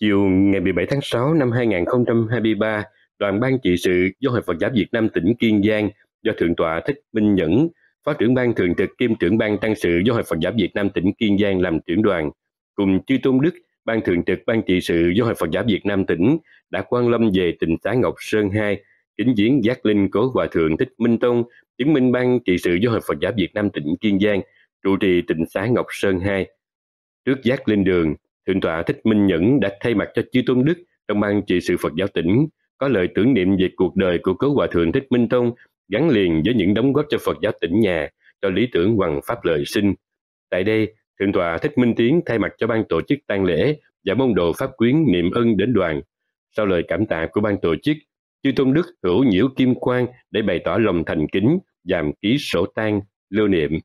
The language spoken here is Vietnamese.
Chiều ngày 17 tháng 6 năm 2023, Đoàn Ban trị sự do Hội Phật giáo Việt Nam tỉnh Kiên Giang do Thượng tọa Thích Minh Nhẫn, Phó trưởng ban thường trực kiêm trưởng ban tăng sự do Hội Phật giáo Việt Nam tỉnh Kiên Giang làm trưởng đoàn, cùng chư Tôn Đức, ban thường trực ban trị sự do Hội Phật giáo Việt Nam tỉnh đã quan lâm về tỉnh xá Ngọc Sơn 2, kính diễn giác linh cố hòa thượng Thích Minh Tông, chứng minh ban trị sự do Hội Phật giáo Việt Nam tỉnh Kiên Giang, trụ trì tỉnh xá Ngọc Sơn 2. Trước giác linh đường, Thượng tọa Thích Minh Nhẫn đã thay mặt cho chư tôn đức trong ban trị sự Phật giáo tỉnh có lời tưởng niệm về cuộc đời của cố hòa thượng Thích Minh Tông gắn liền với những đóng góp cho Phật giáo tỉnh nhà cho lý tưởng hoằng pháp lợi sinh. Tại đây, Thượng tọa Thích Minh Tiến thay mặt cho ban tổ chức tang lễ và môn đồ pháp quyến niệm ân đến đoàn. Sau lời cảm tạ của ban tổ chức, chư tôn đức hữu nhiễu kim quang để bày tỏ lòng thành kính, giảm ký sổ tang, lưu niệm.